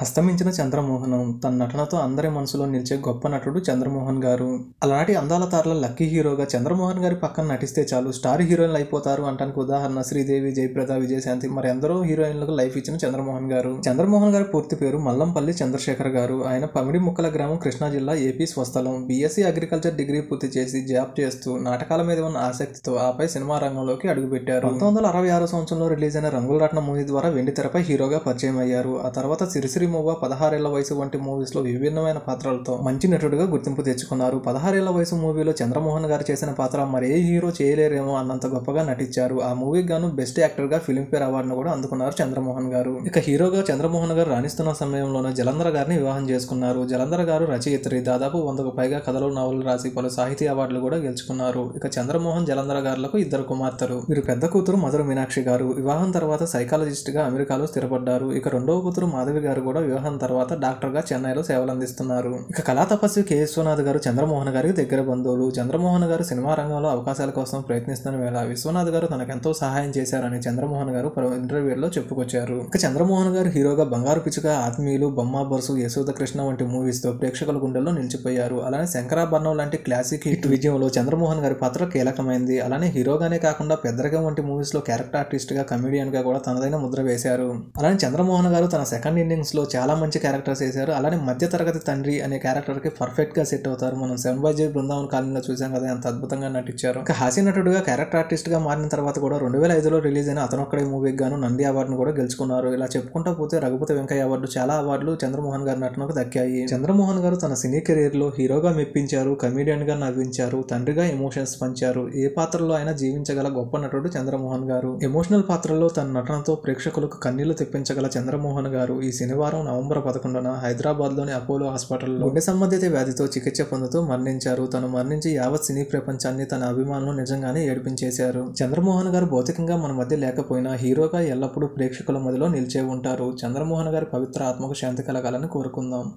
హస్తమించిన చంద్రమోహనం తన నటనతో అందరి మనసులో నిలిచే గొప్ప నటుడు చంద్రమోహన్ గారు అలాంటి అందాల తారల లక్కీ హీరోగా చంద్రమోహన్ గారి పక్కన నటిస్తే చాలు స్టార్ హీరోయిన్లు అయిపోతారు అంటానికి ఉదాహరణ శ్రీదేవి జయప్రద విజయశాంతి మరి ఎందరో హీరోయిన్లకు లైఫ్ ఇచ్చిన చంద్రమోహన్ గారు చంద్రమోహన్ గారి పూర్తి పేరు మల్లంపల్లి చంద్రశేఖర్ గారు ఆయన పమిడి ముక్కల గ్రామం కృష్ణా జిల్లా ఏపీ స్వస్థలం బీఎస్సీ అగ్రికల్చర్ డిగ్రీ పూర్తి చేసి జాబ్ చేస్తూ నాటకాల మీద ఉన్న ఆసక్తితో ఆపై సినిమా రంగంలోకి అడుగుపెట్టారు పంతొమ్మిది వందల అరవై ఆరో సంవత్సరంలో రిలీజ్ అయిన రంగుల రత్న మూవీ ద్వారా వెండి తెరపై హీరోగా పరిచయం అయ్యారు ఆ తర్వాత సిరిసిరి మువ్వ పదహారేళ్ల వయసు వంటి మూవీస్లో విభిన్నమైన పాత్రలతో మంచి నటుడిగా గుర్తింపు తెచ్చుకున్నారు పదహారేళ్ల వయసు మూవీలో చంద్రమోహన్ గారు చేసిన పాత్ర మరే హీరో చేయలేరేమో అన్నంత గొప్పగా నటించారు ఆ మూవీకి గాను బెస్ట్ యాక్టర్గా ఫిల్మ్ఫేర్ అవార్డును కూడా అందుకున్నారు చంద్రమోహన్ గారు ఇక హీరోగా చంద్రమోహన్ గారు రాణిస్తున్న సమయంలోనే జలంధర గారిని వివాహం చేసుకున్నారు జలంధర గారు రచయిత్రి దాదాపు వందకు పైగా కథలు నవలు రాసి పలు సాహితీ అవార్డులు కూడా గెలుచుకున్నారు ఇక చంద్రమోహన్ జలంధర గారులకు ఇద్దరు కుమార్తెలు వీరు పెద్ద కూతురు మధుర మీనాక్షి గారు వివాహం తర్వాత సైకాలజిస్ట్గా అమెరికాలో స్థిరపడ్డారు ఇక రెండవ కూతురు మాధవి గారు కూడా కూడా వివాహం తర్వాత డాక్టర్గా చెన్నైలో సేవలు అందిస్తున్నారు ఇక కళా తపస్సు కె విశ్వనాథ్ గారు చంద్రమోహన్ గారికి దగ్గర బంధువులు చంద్రమోహన్ గారు సినిమా రంగంలో అవకాశాల కోసం ప్రయత్నిస్తున్న వేళ విశ్వనాథ్ గారు తనకెంతో సహాయం చేశారని చంద్రమోహన్ గారు ఇంటర్వ్యూలో చెప్పుకొచ్చారు ఇక చంద్రమోహన్ గారు హీరోగా బంగారు పిచ్చుక ఆత్మీయులు బొమ్మ బొరుసు యశోద కృష్ణ వంటి మూవీస్తో ప్రేక్షకుల గుండెల్లో నిలిచిపోయారు అలానే శంకరాభరణం లాంటి క్లాసిక్ హిట్ విజయంలో చంద్రమోహన్ గారి పాత్ర కీలకమైంది అలానే హీరోగానే కాకుండా పెద్దరగం వంటి మూవీస్లో క్యారెక్టర్ ఆర్టిస్ట్గా కమెడియన్గా కూడా తనదైన ముద్ర వేశారు అలానే చంద్రమోహన్ గారు తన సెకండ్ ఇన్నింగ్స్ లో చాలా మంచి క్యారెక్టర్స్ వేశారు అలానే మధ్యతరగతి తండ్రి అనే క్యారెక్టర్కి పర్ఫెక్ట్గా సెట్ అవుతారు మనం సెవెన్ బై జీ బృందావన్ కాలనీలో చూసాం కదా ఎంత అద్భుతంగా నటించారు ఇంకా హాస్య నటుడుగా క్యారెక్టర్ ఆర్టిస్ట్గా మారిన తర్వాత కూడా రెండు వేల ఐదులో రిలీజ్ అయిన అతను ఒక్కడే మూవీకి గాను నంది అవార్డును కూడా గెలుచుకున్నారు ఇలా చెప్పుకుంటా పోతే రఘుపతి వెంకయ్య అవార్డు చాలా అవార్డులు చంద్రమోహన్ గారి నటనకు దక్కాయి చంద్రమోహన్ గారు తన సినీ కెరీర్లో హీరోగా మెప్పించారు గా నవ్వించారు తండ్రిగా ఎమోషన్స్ పంచారు ఏ పాత్రలో అయినా జీవించగల గొప్ప నటుడు చంద్రమోహన్ గారు ఎమోషనల్ పాత్రలో తన నటనతో ప్రేక్షకులకు కన్నీళ్లు తెప్పించగల చంద్రమోహన్ గారు ఈ సినిమా సోమవారం నవంబర్ పదకొండున హైదరాబాద్లోని అపోలో హాస్పిటల్లో గుండె సంబంధిత వ్యాధితో చికిత్స పొందుతూ మరణించారు తను మరణించి యావత్ సినీ ప్రపంచాన్ని తన అభిమానులు నిజంగానే ఏడిపించేశారు చంద్రమోహన్ గారు భౌతికంగా మన మధ్య లేకపోయినా హీరోగా ఎల్లప్పుడూ ప్రేక్షకుల మధ్యలో నిలిచే ఉంటారు చంద్రమోహన్ గారి పవిత్ర ఆత్మకు శాంతి కలగాలని కోరుకుందాం